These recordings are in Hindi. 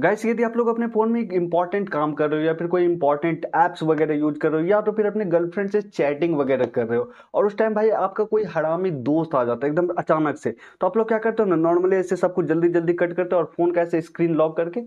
गाइस यदि आप लोग अपने फ़ोन में एक इंपॉर्टेंट काम कर रहे हो या फिर कोई इंपॉर्टेंट ऐप्स वगैरह यूज कर रहे हो या तो फिर अपने गर्लफ्रेंड से चैटिंग वगैरह कर रहे हो और उस टाइम भाई आपका कोई हरामी दोस्त आ जाता है एकदम अचानक से तो आप लोग क्या करते हो ना नॉर्मली ऐसे सब कुछ जल्दी जल्दी कट करते हो और फ़ोन का ऐसे स्क्रीन लॉक करके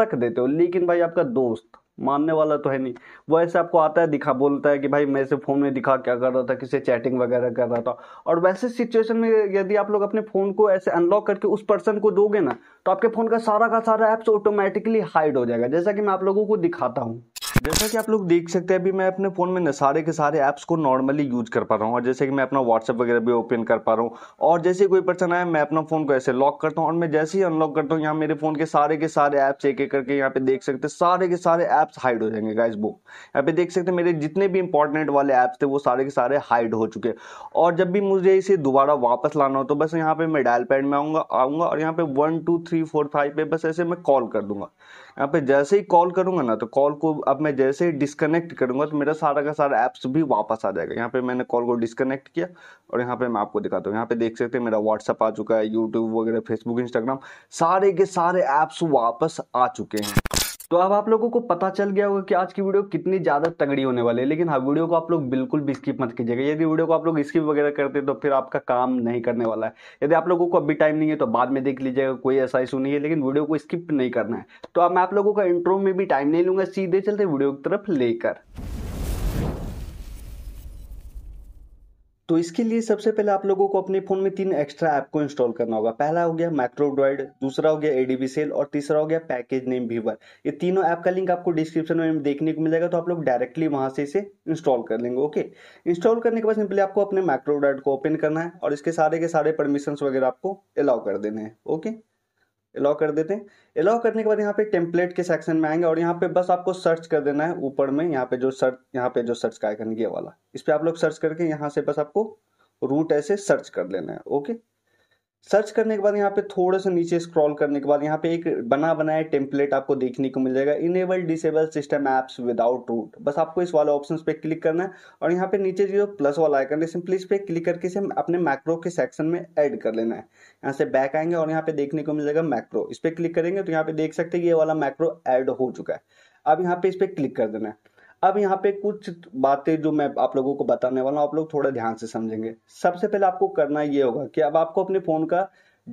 रख देते हो लेकिन भाई आपका दोस्त मानने वाला तो है नहीं वो ऐसे आपको आता है दिखा बोलता है कि भाई मैं ऐसे फ़ोन में दिखा क्या कर रहा था किसे चैटिंग वगैरह कर रहा था और वैसे सिचुएशन में यदि आप लोग अपने फ़ोन को ऐसे अनलॉक करके उस पर्सन को दोगे ना तो आपके फ़ोन का सारा का सारा ऐप्स ऑटोमेटिकली हाइड हो जाएगा जैसा कि मैं आप लोगों को दिखाता हूँ जैसा कि आप लोग देख सकते हैं अभी मैं अपने फ़ोन में सारे के सारे ऐप्स को नॉर्मली यूज कर पा रहा हूँ और जैसे कि मैं अपना व्हाट्सअप वगैरह भी ओपन कर पा रहा हूँ और जैसे कोई पर्सन आया मैं अपना फ़ोन को ऐसे लॉक करता हूँ और मैं जैसे ही अनलॉक करता हूँ यहाँ मेरे फ़ोन के सारे के सारे ऐप्स एक एक करके यहाँ पे देख सकते सारे के सारे ऐप्स हाइड हो जाएंगे गाइस बुक यहाँ पे देख सकते मेरे जितने भी इंपॉर्टेंट वाले ऐप्स थे वो सारे के सारे हाइड हो चुके और जब भी मुझे इसे दोबारा वापस लाना हो तो बस यहाँ पे मैं डायल पैड में आऊँगा आऊँगा और यहाँ पे one two three four five पे बस ऐसे मैं कॉल कर दूंगा यहाँ पे जैसे ही कॉल करूँगा ना तो कॉल को अब मैं जैसे ही डिस्कनेक्ट करूँगा तो मेरा सारा का सारा ऐप्स भी वापस आ जाएगा यहाँ पे मैंने कॉल को डिस्कनेक्ट किया और यहाँ पे मैं आपको दिखाता हूँ यहाँ पे देख सकते हैं मेरा व्हाट्सअप आ चुका है यूट्यूब वगैरह फेसबुक इंस्टाग्राम सारे के सारे ऐप्स वापस आ चुके हैं तो अब आप लोगों को पता चल गया होगा कि आज की वीडियो कितनी ज़्यादा तगड़ी होने वाली है लेकिन हाँ वीडियो को आप लोग बिल्कुल भी स्किप मत कीजिएगा यदि वीडियो को आप लोग स्किप वगैरह करते तो फिर आपका काम नहीं करने वाला है यदि आप लोगों को अभी टाइम नहीं है तो बाद में देख लीजिएगा कोई ऐसा इशू नहीं है लेकिन वीडियो को स्किप नहीं करना है तो अब मैं आप लोगों का इंट्रो में भी टाइम नहीं लूंगा सीधे चलते वीडियो की तरफ लेकर तो इसके लिए सबसे पहले आप लोगों को अपने फोन में तीन एक्स्ट्रा ऐप को इंस्टॉल करना होगा पहला हो गया माइक्रोड्रॉइड दूसरा हो गया एडीबी सेल और तीसरा हो गया पैकेज नेम भीवर ये तीनों ऐप का लिंक आपको डिस्क्रिप्शन में देखने को मिलेगा तो आप लोग डायरेक्टली वहां से इसे इंस्टॉल कर लेंगे ओके इंस्टॉल करने के बाद सिंपली आपको अपने माइक्रोड्रॉइड को ओपन करना है और इसके सारे के सारे परमिशन वगैरह आपको अलाउ कर देने हैं ओके अलाउ कर देते हैं अलाउ करने के बाद यहाँ पे टेम्पलेट के सेक्शन में आएंगे और यहाँ पे बस आपको सर्च कर देना है ऊपर में यहाँ पे जो सर्च यहाँ पे जो सर्च का आइकन ये वाला इस पर आप लोग सर्च करके यहाँ से बस आपको रूट ऐसे सर्च कर लेना है ओके सर्च करने के बाद यहाँ पे थोड़ा सा नीचे स्क्रॉल करने के बाद यहाँ पे एक बना बनाया टेम्पलेट आपको देखने को मिल जाएगा enable disable system apps without root बस आपको इस वाले ऑप्शन पे क्लिक करना है और यहाँ पे नीचे जो प्लस वाला आइकन है सिंपली इस पर क्लिक करके इसे अपने मैक्रो के सेक्शन में ऐड कर लेना है यहाँ से बैक आएंगे और यहाँ पे देखने को मिल जाएगा मैक्रो इस पर क्लिक करेंगे तो यहाँ पे देख सकते हैं ये वाला मैक्रो एड हो चुका है अब यहाँ पे इस पर क्लिक कर देना है अब यहाँ पे कुछ बातें जो मैं आप लोगों को बताने वाला हूँ आप लोग थोड़ा ध्यान से समझेंगे सबसे पहले आपको करना ये होगा कि अब आपको अपने फ़ोन का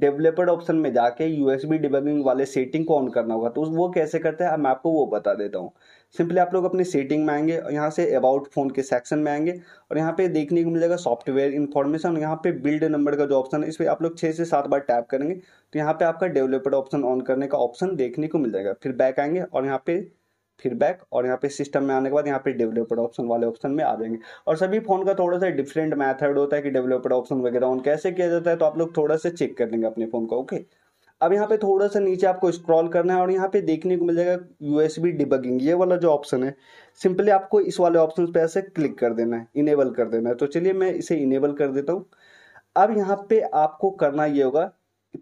डेवलपर्ड ऑप्शन में जाके यूएसबी डिबगिंग वाले सेटिंग को ऑन करना होगा तो वो कैसे करते हैं मैं आपको वो बता देता हूँ सिंपली आप लोग अपनी सेटिंग में आएंगे और यहाँ से अबाउट फोन के सेक्शन में आएंगे और यहाँ पे देखने को मिलेगा सॉफ्टवेयर इन्फॉर्मेशन यहाँ पे बिल्ड नंबर का जो ऑप्शन है इस पर आप लोग छः से सात बार टैप करेंगे तो यहाँ पे आपका डेवलपर्ड ऑप्शन ऑन करने का ऑप्शन देखने को मिल जाएगा फिर बैक आएंगे और यहाँ पे फीडबैक और यहाँ पे सिस्टम में आने के बाद यहाँ पे डेवलपर ऑप्शन वाले ऑप्शन में आ जाएंगे और सभी फोन का थोड़ा सा डिफरेंट मेथड होता है कि डेवलपर ऑप्शन वगैरह ऑन कैसे किया जाता है तो आप लोग थोड़ा सा चेक कर लेंगे अपने फोन का ओके अब यहाँ पे थोड़ा सा नीचे आपको स्क्रॉल करना है और यहाँ पे देखने को मिल जाएगा यूएसबी डिबगिंग ये वाला जो ऑप्शन है सिंपली आपको इस वाले ऑप्शन पे ऐसे क्लिक कर देना है इनेबल कर देना है तो चलिए मैं इसे इनेबल कर देता हूँ अब यहाँ पे आपको करना ये होगा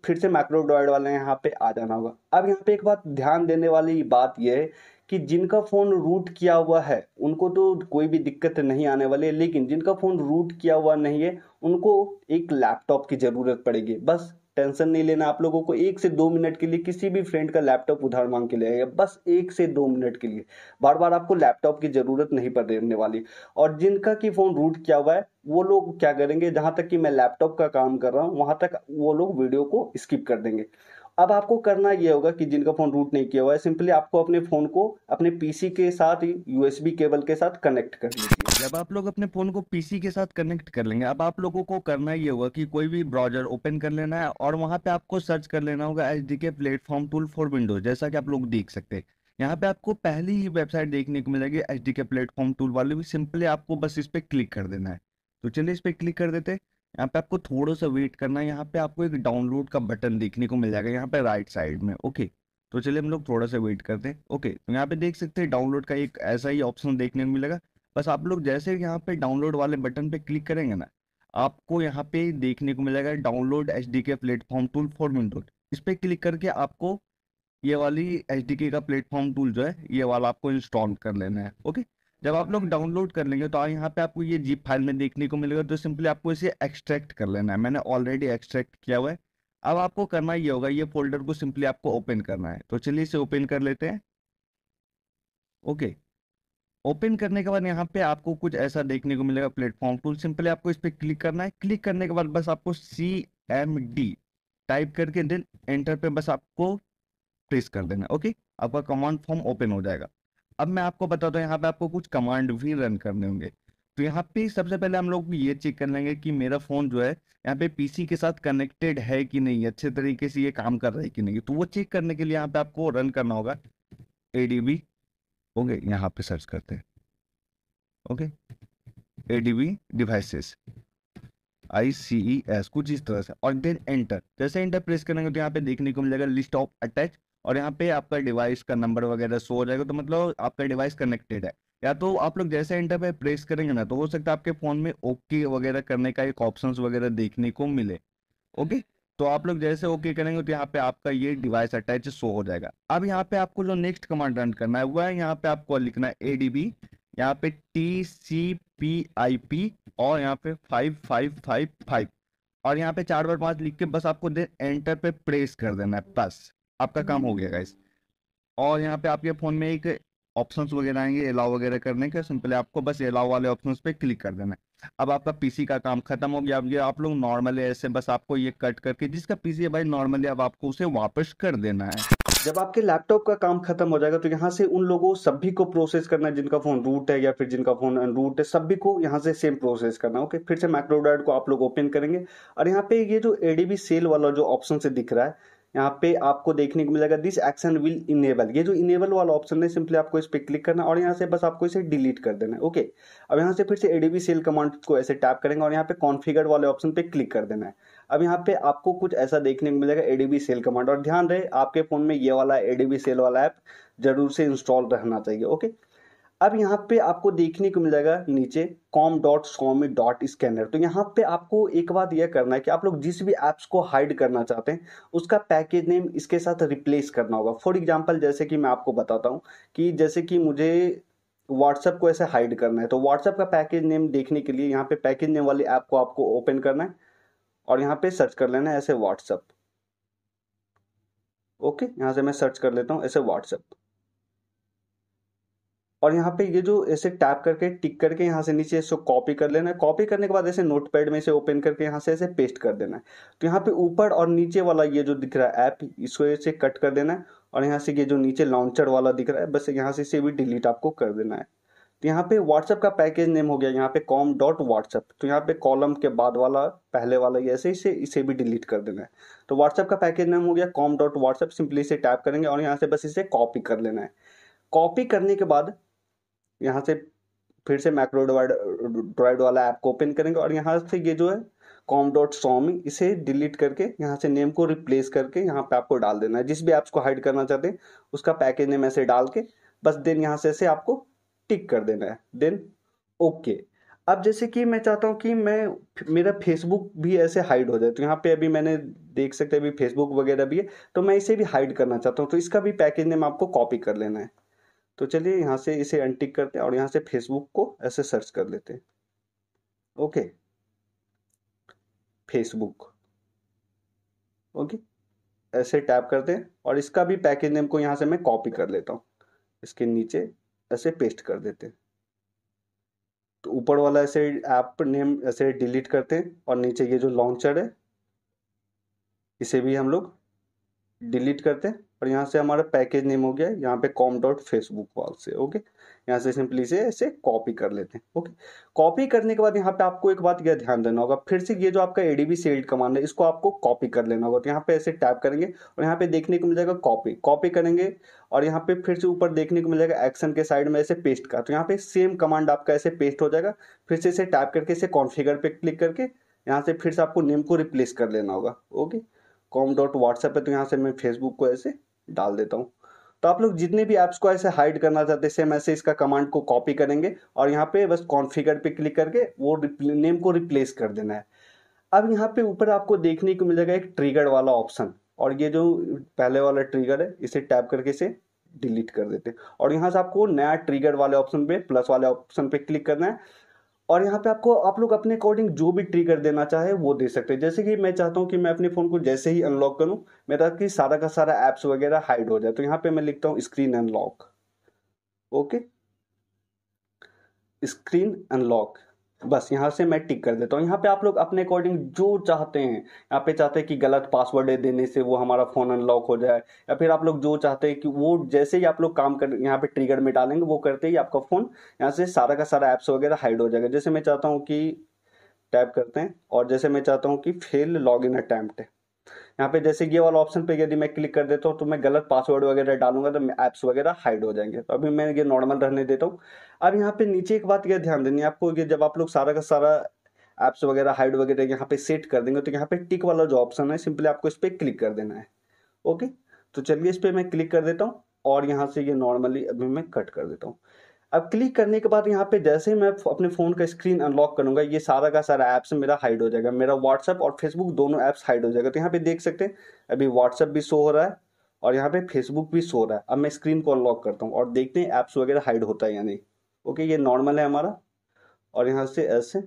फिर से माइक्रोड्रॉइड वाले यहाँ पे आ जाना होगा अब यहाँ पे एक बात ध्यान देने वाली बात यह है कि जिनका फ़ोन रूट किया हुआ है उनको तो कोई भी दिक्कत नहीं आने वाली है लेकिन जिनका फ़ोन रूट किया हुआ नहीं है उनको एक लैपटॉप की ज़रूरत पड़ेगी बस टेंशन नहीं लेना आप लोगों को एक से दो मिनट के लिए किसी भी फ्रेंड का लैपटॉप उधार मांग के ले बस एक से दो मिनट के लिए बार बार आपको लैपटॉप की ज़रूरत नहीं पड़ने वाली और जिनका की फ़ोन रूट किया हुआ है वो लोग क्या करेंगे जहाँ तक कि मैं लैपटॉप का काम कर रहा हूँ वहां तक वो लोग वीडियो को स्किप कर देंगे अब आपको करना ये होगा कि जिनका फ़ोन रूट नहीं किया हुआ है सिंपली आपको अपने फ़ोन को अपने पीसी के साथ यूएसबी केबल के साथ कनेक्ट कर जब आप लोग अपने फ़ोन को पीसी के साथ कनेक्ट कर लेंगे अब आप लोगों को करना ये होगा कि कोई भी ब्राउजर ओपन कर लेना है और वहां पे आपको सर्च कर लेना होगा H D K platform tool for Windows जैसा कि आप लोग देख सकते हैं यहाँ पे आपको पहली ही वेबसाइट देखने को मिलेगी H D K platform tool वाले भी सिंपली आपको बस इस पर क्लिक कर देना है तो चलिए इस पर क्लिक कर देते हैं यहाँ पे आपको थोड़ा सा वेट करना है यहाँ पे आपको एक डाउनलोड का बटन देखने को मिल जाएगा यहाँ पे राइट साइड में ओके तो चलिए हम लोग थोड़ा सा वेट करते हैं ओके तो यहाँ पे देख सकते हैं डाउनलोड का एक ऐसा ही ऑप्शन देखने को मिलेगा बस आप लोग जैसे यहाँ पे डाउनलोड वाले बटन पे क्लिक करेंगे ना आपको यहाँ पे देखने को मिलेगा download H D K platform tool for Windows इस पर क्लिक करके आपको ये वाली एच डी के का प्लेटफॉर्म टूल जो है ये वाला आपको इंस्टॉल कर लेना है ओके जब आप लोग डाउनलोड कर लेंगे तो यहाँ पे आपको ये जीप फाइल में देखने को मिलेगा तो सिंपली आपको इसे एक्सट्रैक्ट कर लेना है मैंने ऑलरेडी एक्सट्रैक्ट किया हुआ है अब आपको करना ये होगा ये फोल्डर को सिंपली आपको ओपन करना है तो चलिए इसे ओपन कर लेते हैं ओके ओपन करने के बाद यहाँ पे आपको कुछ ऐसा देखने को मिलेगा प्लेटफॉर्म टूल सिंपली आपको इस पर क्लिक करना है क्लिक करने के बाद बस आपको सी एम डी टाइप करके देन एंटर पे बस आपको प्रेस कर देना ओके आपका कमांड फॉर्म ओपन हो जाएगा अब मैं आपको बताता हूँ यहाँ पे आपको कुछ कमांड भी रन करने होंगे तो यहाँ पे सबसे पहले हम लोग ये चेक कर लेंगे कि मेरा फोन जो है यहाँ पे पीसी के साथ कनेक्टेड है कि नहीं अच्छे तरीके से ये काम कर रहा है कि नहीं तो वो चेक करने के लिए यहाँ पे आपको रन करना होगा ए डी बी ओके यहाँ पे सर्च करते हैं okay A D B devices I C E S कुछ इस तरह से और देन एंटर जैसे एंटर प्रेस करेंगे तो यहाँ पे देखने को मिलेगा लिस्ट ऑफ अटैच और यहाँ पे आपका डिवाइस का नंबर वगैरह शो हो जाएगा तो मतलब आपका डिवाइस कनेक्टेड है या तो आप लोग जैसे इंटर पे प्रेस करेंगे ना तो हो सकता है आपके फ़ोन में ओके वगैरह करने का एक ऑप्शन वगैरह देखने को मिले ओके तो आप लोग जैसे ओके करेंगे तो यहाँ पे आपका ये डिवाइस अटैच शो हो जाएगा अब यहाँ पे आपको जो नेक्स्ट कमांड रन करना है वह यहाँ पे आपको लिखना है ए डी बी यहाँ पे T C P I P और यहाँ पे फाइव फाइव फाइव फाइव और यहाँ पे चार बार पांच लिख के बस आपको एंटर पे प्रेस कर देना है बस आपका काम हम्म। हो गया गाइस और यहाँ पे आपके फ़ोन में एक ऑप्शंस वगैरह आएंगे अलाउ वगैरह करने के सिंपली आपको बस अलाउ वाले ऑप्शंस पे क्लिक कर देना है अब आपका पीसी का काम खत्म हो गया अब ये आप लोग नॉर्मल है ऐसे बस आपको ये कट करके जिसका पीसी है भाई नॉर्मली अब आपको उसे वापस कर देना है जब आपके लैपटॉप का काम खत्म हो जाएगा तो यहाँ से उन लोगों सभी को प्रोसेस करना है जिनका फोन रूट है या फिर जिनका फोन अनरूट है सभी को यहाँ से सेम प्रोसेस करना है ओके फिर से मैक्रोडाइट को आप लोग ओपन करेंगे और यहाँ पे ये जो एडीबी सेल वाला जो ऑप्शन से दिख रहा है यहाँ पे आपको देखने को मिलेगा दिस एक्शन विल इनेबल ये जो इनेबल वाला ऑप्शन है सिंपली आपको इस पर क्लिक करना और यहाँ से बस आपको इसे डिलीट कर देना है ओके अब यहाँ से फिर से एडीबी सेल कमांड को ऐसे टैप करेंगे और यहाँ पे कॉन्फिगर वाले ऑप्शन पे क्लिक कर देना है अब यहाँ पे आपको कुछ ऐसा देखने को मिलेगा एडीबी सेल कमांड और ध्यान रहे आपके फ़ोन में ये वाला एडीबी सेल वाला ऐप जरूर से इंस्टॉल रहना चाहिए ओके अब यहाँ पे आपको देखने को मिल जाएगा नीचे कॉम डॉट स्वामी डॉट स्कैनर तो यहाँ पे आपको एक बात यह करना है कि आप लोग जिस भी ऐप्स को हाइड करना चाहते हैं उसका पैकेज नेम इसके साथ रिप्लेस करना होगा फॉर एग्जाम्पल जैसे कि मैं आपको बताता हूँ कि जैसे कि मुझे व्हाट्सएप को ऐसे हाइड करना है तो व्हाट्सएप का पैकेज नेम देखने के लिए यहाँ पे पैकेज नेम वाले ऐप को आपको ओपन करना है और यहाँ पे सर्च कर लेना है ऐसे व्हाट्सएप ओके यहाँ से मैं सर्च कर लेता हूँ ऐसे व्हाट्सएप और यहाँ पे ये जो ऐसे टैप करके टिक करके यहाँ से नीचे इसको कॉपी कर लेना है कॉपी करने के बाद ऐसे नोटपैड में इसे ओपन करके यहाँ से ऐसे पेस्ट कर देना है तो यहाँ पे ऊपर और नीचे वाला ये जो दिख रहा है ऐप इसको ऐसे कट कर देना है और यहाँ से ये जो नीचे लॉन्चर वाला दिख रहा है बस यहाँ से इसे भी डिलीट आपको कर देना है तो यहाँ पे व्हाट्सअप का पैकेज नेम हो गया यहाँ पे कॉम डॉट व्हाट्सअप तो यहाँ पे कॉलम के बाद वाला पहले वाला ये ऐसे इसे इसे भी डिलीट कर देना है तो व्हाट्सअप का पैकेज नेम हो गया कॉम डॉट व्हाट्सअप सिंपली इसे टैप करेंगे और यहाँ से बस इसे कॉपी कर लेना है कॉपी करने के बाद यहाँ से फिर से मैक्रो ड्रॉइड वाला ऐप को ओपन करेंगे और यहाँ से ये जो है कॉम डॉट सॉमी इसे डिलीट करके यहाँ से नेम को रिप्लेस करके यहाँ पे आपको डाल देना है जिस भी ऐप्स को हाइड करना चाहते हैं उसका पैकेज नेम ऐसे डाल के बस देन यहाँ से ऐसे आपको टिक कर देना है देन ओके अब जैसे कि मैं चाहता हूँ कि मैं मेरा फेसबुक भी ऐसे हाइड हो जाए तो यहाँ पे अभी मैंने देख सकते हैं अभी फेसबुक वगैरह भी है तो मैं इसे भी हाइड करना चाहता हूँ तो इसका भी पैकेज नेम आपको कॉपी कर लेना है तो चलिए यहाँ से इसे अनटिक करते हैं और यहाँ से फेसबुक को ऐसे सर्च कर लेते हैं ओके फेसबुक ओके ऐसे टैप कर दें और इसका भी पैकेज नेम को यहाँ से मैं कॉपी कर लेता हूँ इसके नीचे ऐसे पेस्ट कर देते हैं तो ऊपर वाला ऐसे ऐप नेम ऐसे डिलीट करते हैं और नीचे ये जो लॉन्चर है इसे भी हम लोग डिलीट करते हैं और यहाँ से हमारा पैकेज नेम हो गया यहाँ पे कॉम डॉट फेसबुक वाल से ओके यहाँ से सिंपली से ऐसे कॉपी कर लेते हैं ओके कॉपी करने के बाद यहाँ पे आपको एक बात यह ध्यान देना होगा फिर से ये जो आपका एडीबी सेल्ड कमांड है इसको आपको कॉपी कर लेना होगा तो यहाँ पे ऐसे टैप करेंगे और यहाँ पे देखने को मिल जाएगा कॉपी कॉपी करेंगे और यहाँ पे फिर से ऊपर देखने को मिल जाएगा एक्शन के साइड में ऐसे पेस्ट का तो यहाँ पे सेम कमांड आपका ऐसे पेस्ट हो जाएगा फिर से इसे टाइप करके इसे कॉन्फिगर पे क्लिक करके यहाँ से फिर से आपको नेम को रिप्लेस कर लेना होगा ओके कॉम डॉट व्हाट्सएप है तो यहाँ से मैं फेसबुक को ऐसे डाल देता हूँ तो आप लोग जितने भी ऐप्स को ऐसे हाइड करना चाहते हैं सेम ऐसे इसका कमांड को कॉपी करेंगे और यहाँ पे बस कॉन्फ़िगर पे क्लिक करके वो नेम को रिप्लेस कर देना है अब यहाँ पे ऊपर आपको देखने को मिलेगा एक ट्रिगर वाला ऑप्शन और ये जो पहले वाला ट्रिगर है इसे टैप करके इसे डिलीट कर देते हैं और यहाँ से आपको नया ट्रिगर वाले ऑप्शन पे प्लस वाले ऑप्शन पे क्लिक करना है और यहाँ पे आपको आप लोग अपने अकॉर्डिंग जो भी ट्रिगर देना चाहे वो दे सकते हैं जैसे कि मैं चाहता हूँ कि मैं अपने फ़ोन को जैसे ही अनलॉक करूँ मेरा कि सारा का सारा ऐप्स वगैरह हाइड हो जाए तो यहाँ पे मैं लिखता हूँ screen unlock okay screen unlock बस यहाँ से मैं टिक कर देता हूँ यहाँ पे आप लोग अपने अकॉर्डिंग जो चाहते हैं यहाँ पे चाहते हैं कि गलत पासवर्ड देने से वो हमारा फ़ोन अनलॉक हो जाए या फिर आप लोग जो चाहते हैं कि वो जैसे ही आप लोग काम कर यहाँ पे ट्रिगर में डालेंगे वो करते ही आपका फ़ोन यहाँ से सारा का सारा ऐप्स वगैरह हाइड हो जाएगा जैसे मैं चाहता हूँ कि टैप करते हैं और जैसे मैं चाहता हूँ कि फेल लॉग इन अटैम्प्ट यहाँ पे जैसे ये वाला ऑप्शन पे यदि मैं क्लिक कर देता हूँ तो मैं गलत पासवर्ड वगैरह डालूंगा तो ऐप्स वगैरह हाइड हो जाएंगे तो अभी मैं ये नॉर्मल रहने देता हूँ अब यहाँ पे नीचे एक बात यह ध्यान देनी है आपको ये जब आप लोग सारा का सारा ऐप्स वगैरह हाइड वगैरह यहाँ पे सेट कर देंगे तो यहाँ पे टिक वाला जो ऑप्शन है सिंपली आपको इस पर क्लिक कर देना है ओके तो चलिए इस पर मैं क्लिक कर देता हूँ और यहाँ से ये नॉर्मली अभी मैं कट कर देता हूँ अब क्लिक करने के बाद यहाँ पे जैसे ही मैं अपने फ़ोन का स्क्रीन अनलॉक करूँगा ये सारा का सारा ऐप्स मेरा हाइड हो जाएगा मेरा व्हाट्सअप और फेसबुक दोनों ऐप्स हाइड हो जाएगा तो यहाँ पे देख सकते हैं अभी व्हाट्सअप भी शो हो रहा है और यहाँ पे फेसबुक भी शो हो रहा है अब मैं स्क्रीन को अनलॉक करता हूँ और देखते हैं ऐप्स वगैरह हाइड होता है या नहीं ओके ये नॉर्मल है हमारा और यहाँ से ऐसे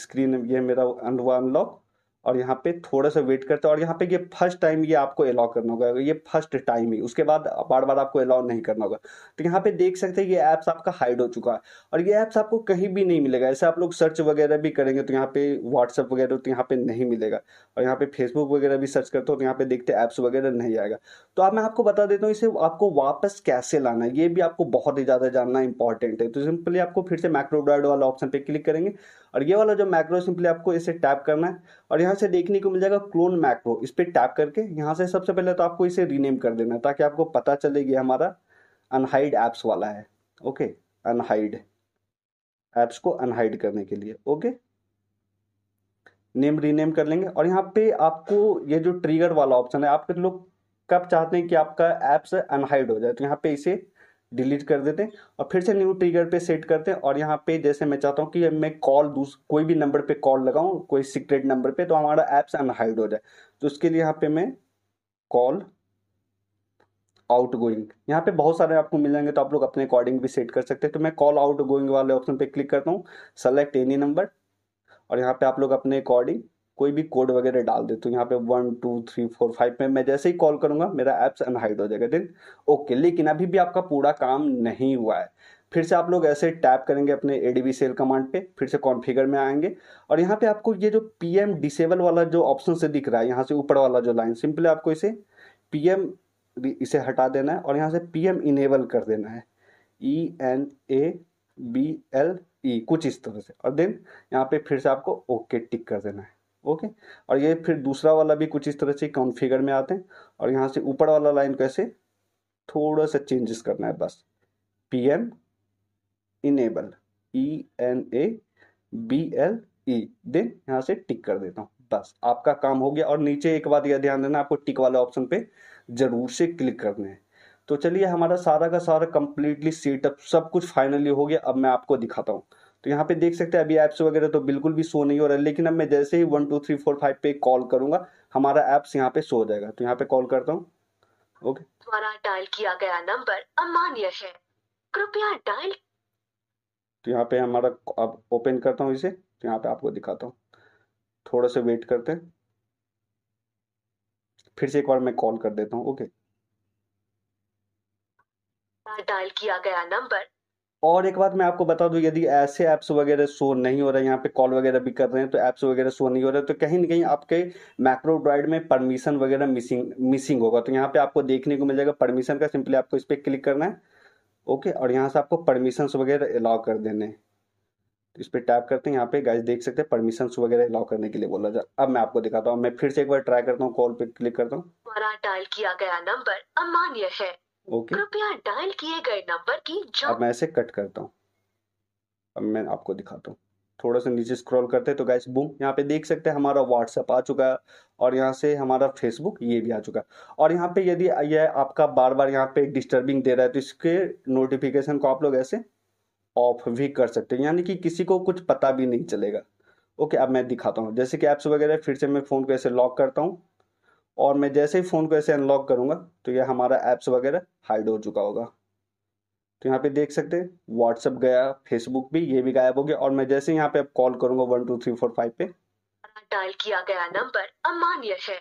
स्क्रीन ये मेरा अनलॉक और यहाँ पे थोड़ा सा वेट करते हैं और यहाँ पे ये फर्स्ट टाइम ये आपको अलाउ करना होगा ये फर्स्ट टाइम ही उसके बाद बार बार आपको अलाउ नहीं करना होगा तो यहाँ पे देख सकते हैं ये ऐप्स आपका हाइड हो चुका है और ये ऐप्स आपको कहीं भी नहीं मिलेगा ऐसे आप लोग सर्च वगैरह भी करेंगे तो यहाँ पे व्हाट्सअप वगैरह तो यहाँ पे नहीं मिलेगा और यहाँ पे फेसबुक वगैरह भी सर्च करते हो तो यहाँ पे देखते ऐप्स वगैरह नहीं आएगा तो अब आप मैं आपको बता देता हूँ इसे आपको वापस कैसे लाना है ये भी आपको बहुत ही ज़्यादा जानना इंपॉर्टेंट है तो सिंपली आपको फिर से मैक्रोब्राइड वाला ऑप्शन पे क्लिक करेंगे और ये वाला जो मैक्रो सिंपली आपको इसे टैप करना है और यहाँ से देखने को मिल जाएगा क्लोन मैक्रो इस पर टैप करके यहाँ से सबसे पहले तो आपको इसे रीनेम कर देना है ताकि आपको पता चले हमारा अनहाइड ऐप्स वाला है ओके अनहाइड ऐप्स को अनहाइड करने के लिए ओके नेम रीनेम कर लेंगे और यहाँ पे आपको ये जो ट्रिगर वाला ऑप्शन है आपके लोग कब चाहते हैं कि आपका ऐप्स अनहाइड हो जाए तो यहाँ पे इसे डिलीट कर देते हैं और फिर से न्यू ट्रिगर पे सेट करते हैं और यहाँ पे जैसे मैं चाहता हूँ कि मैं कॉल दूस कोई भी नंबर पे कॉल लगाऊँ कोई सीक्रेट नंबर पे तो हमारा ऐप्स अनहाइड हो जाए तो उसके लिए यहाँ पे मैं कॉल आउट गोइंग यहाँ पे बहुत सारे आपको मिल जाएंगे तो आप लोग अपने अकॉर्डिंग भी सेट कर सकते हैं तो मैं कॉल आउट गोइंग वाले ऑप्शन पे क्लिक करता हूँ सेलेक्ट एनी नंबर और यहाँ पे आप लोग अपने अकॉर्डिंग कोई भी कोड वगैरह डाल दे तो यहाँ पे one two three four five में मैं जैसे ही कॉल करूंगा मेरा ऐप्स अनहाइड हो जाएगा देन ओके लेकिन अभी भी आपका पूरा काम नहीं हुआ है फिर से आप लोग ऐसे टैप करेंगे अपने ए डी सेल कमांड पे फिर से कॉन्फ़िगर में आएंगे और यहाँ पे आपको ये जो पी एम डिसेबल वाला जो ऑप्शन से दिख रहा है यहाँ से ऊपर वाला जो लाइन सिंपली आपको इसे पी एम इसे हटा देना है और यहाँ से पी एम इनेबल कर देना है E N A B L E कुछ इस तरह से और देन यहाँ पे फिर से आपको ओके टिक कर देना है ओके और ये फिर दूसरा वाला भी कुछ इस तरह से कॉन्फ़िगर में आते हैं और यहाँ से ऊपर वाला लाइन कैसे थोड़ा सा चेंजेस करना है बस P M enable E N A B L E then यहाँ से टिक कर देता हूँ बस आपका काम हो गया और नीचे एक बात यह ध्यान देना आपको टिक वाले ऑप्शन पे जरूर से क्लिक करने हैं तो चलिए हमारा सारा का सारा कंप्लीटली सेटअप सब कुछ फाइनली हो गया अब मैं आपको दिखाता हूँ तो यहाँ पे देख सकते हैं अभी ऐप्स वगैरह तो बिल्कुल भी शो नहीं हो रहा है लेकिन अब मैं जैसे ही one two three four five पे कॉल करूंगा हमारा ऐप्स यहाँ पे शो हो जाएगा तो यहाँ पे कॉल करता हूँ ओके द्वारा डायल किया गया नंबर अमान्य है कृपया डायल तो यहाँ पे हमारा अब ओपन करता हूँ इसे तो यहाँ पे आपको दिखाता हूँ थोड़ा सा वेट करते हैं फिर से एक बार मैं कॉल कर देता हूँ ओके डायल किया गया नंबर और एक बात मैं आपको बता दूं यदि ऐसे ऐप्स वगैरह शो नहीं हो रहे हैं यहाँ पे कॉल वगैरह भी कर रहे हैं तो ऐप्स वगैरह शो नहीं हो रहे तो कहीं ना कहीं आपके मैक्रोड्राइड में परमिशन वगैरह मिसिंग मिसिंग होगा तो यहाँ पे आपको देखने को मिल जाएगा परमिशन का सिंपली आपको इस पर क्लिक करना है ओके और यहाँ से आपको परमिशन वगैरह अलाउ कर देने तो इस पर टैप करते हैं यहाँ पे गाइज देख सकते हैं परमिशन वगैरह अलाउ करने के लिए बोला जाए अब मैं आपको दिखाता हूँ मैं फिर से एक बार ट्राई करता हूँ कॉल पे क्लिक करता हूँ डायल किया गया नंबर अमान्य है ओके कृपया डायल किए गए नंबर की अब मैं ऐसे कट करता हूँ अब मैं आपको दिखाता हूँ थोड़ा सा नीचे स्क्रॉल करते हैं तो गैस बूम यहाँ पे देख सकते हैं हमारा व्हाट्सअप आ चुका है और यहाँ से हमारा फेसबुक ये भी आ चुका है और यहाँ पे यदि यह आपका बार बार यहाँ पे डिस्टर्बिंग दे रहा है तो इसके नोटिफिकेशन को आप लोग ऐसे ऑफ भी कर सकते हैं यानी कि किसी को कुछ पता भी नहीं चलेगा ओके अब मैं दिखाता हूँ जैसे कि ऐप्स वगैरह फिर से मैं फ़ोन को ऐसे लॉक करता हूँ और मैं जैसे ही फ़ोन को ऐसे अनलॉक करूँगा तो ये हमारा ऐप्स वगैरह हाइड हो चुका होगा तो यहाँ पे देख सकते हैं व्हाट्सअप गया फेसबुक भी ये भी गायब हो गया और मैं जैसे यहाँ पे अब कॉल करूंगा one two three four five पे डायल किया गया नंबर अमान्य है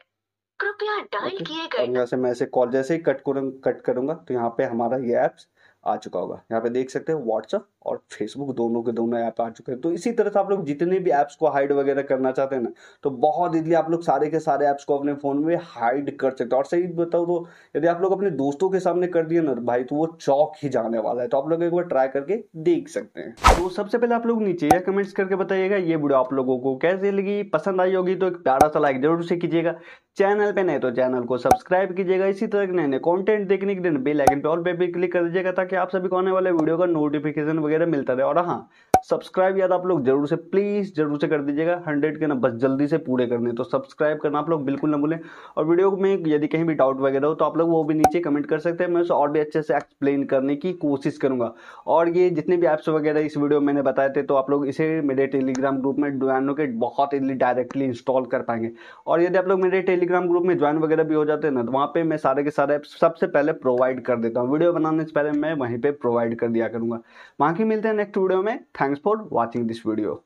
कृपया डायल किए गए यहाँ से मैं ऐसे कॉल जैसे ही कट करूंगा कट करूंगा तो यहाँ पे हमारा ये ऐप्स आ चुका होगा यहाँ पे देख सकते हैं व्हाट्सअप और फेसबुक दोनों के दोनों ऐप आ चुके हैं तो इसी तरह से आप लोग जितने भी ऐप्स को हाइड वगैरह करना चाहते हैं ना तो बहुत इजली आप लोग सारे के सारे ऐप्स को अपने फ़ोन में हाइड कर सकते हैं और सही बताओ तो यदि आप लोग अपने दोस्तों के सामने कर दिए ना भाई तो वो चौक ही जाने वाला है तो आप लोग एक बार ट्राई करके देख सकते हैं तो सबसे पहले आप लोग नीचे या कमेंट्स करके बताइएगा ये वीडियो आप लोगों को कैसे लगी पसंद आई होगी तो एक प्यारा सा लाइक जरूर से कीजिएगा चैनल पे नहीं तो चैनल को सब्सक्राइब कीजिएगा इसी तरह के नए नए कॉन्टेंट देखने के लिए बेल आइकन पे और पे भी क्लिक कर दीजिएगा ताकि आप सभी को आने वाले वीडियो का नोटिफिकेशन वगैरह मिलता रहे और हाँ सब्सक्राइब याद आप लोग जरूर से प्लीज जरूर से कर दीजिएगा हंड्रेड के ना बस जल्दी से पूरे करने तो सब्सक्राइब करना आप लोग बिल्कुल ना भूलें और वीडियो में यदि कहीं भी डाउट वगैरह हो तो आप लोग वो भी नीचे कमेंट कर सकते हैं मैं उसे और भी अच्छे से एक्सप्लेन करने की कोशिश करूंगा और ये जितने भी ऐप्स वगैरह इस वीडियो में मैंने बताए थे तो आप लोग इसे मेरे टेलीग्राम ग्रुप में डुआनो के बहुत इजली डायरेक्टली इंस्टॉल कर पाएंगे और यदि आप लोग मेरे टेली टेलीग्राम ग्रुप में ज्वाइन वगैरह भी हो जाते हैं ना तो वहाँ पे मैं सारे के सारे सबसे पहले प्रोवाइड कर देता हूँ वीडियो बनाने से पहले मैं वहीं पे प्रोवाइड कर दिया करूँगा की मिलते हैं नेक्स्ट वीडियो में thanks for watching this video